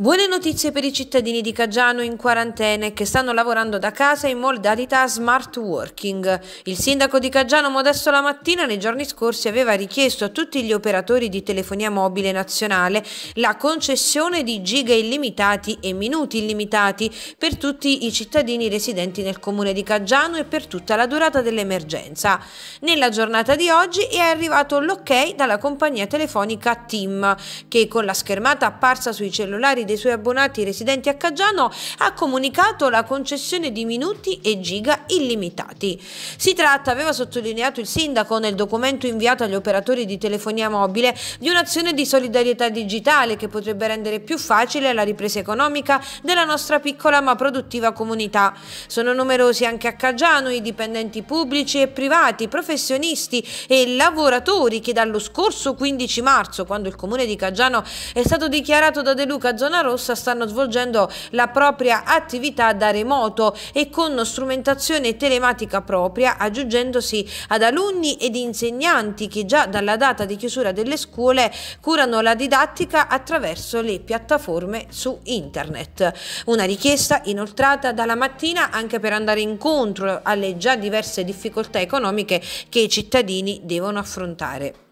Buone notizie per i cittadini di Caggiano in quarantena e che stanno lavorando da casa in modalità smart working. Il sindaco di Caggiano Modesto la mattina nei giorni scorsi aveva richiesto a tutti gli operatori di telefonia mobile nazionale la concessione di giga illimitati e minuti illimitati per tutti i cittadini residenti nel comune di Caggiano e per tutta la durata dell'emergenza. Nella giornata di oggi è arrivato l'ok dalla compagnia telefonica TIM che con la schermata apparsa sui cellulari dei suoi abbonati residenti a Caggiano ha comunicato la concessione di minuti e giga illimitati. Si tratta, aveva sottolineato il sindaco nel documento inviato agli operatori di telefonia mobile, di un'azione di solidarietà digitale che potrebbe rendere più facile la ripresa economica della nostra piccola ma produttiva comunità. Sono numerosi anche a Caggiano i dipendenti pubblici e privati, professionisti e lavoratori che dallo scorso 15 marzo, quando il comune di Caggiano è stato dichiarato da De Luca zona zona rossa stanno svolgendo la propria attività da remoto e con strumentazione telematica propria, aggiungendosi ad alunni ed insegnanti che già dalla data di chiusura delle scuole curano la didattica attraverso le piattaforme su internet. Una richiesta inoltrata dalla mattina anche per andare incontro alle già diverse difficoltà economiche che i cittadini devono affrontare.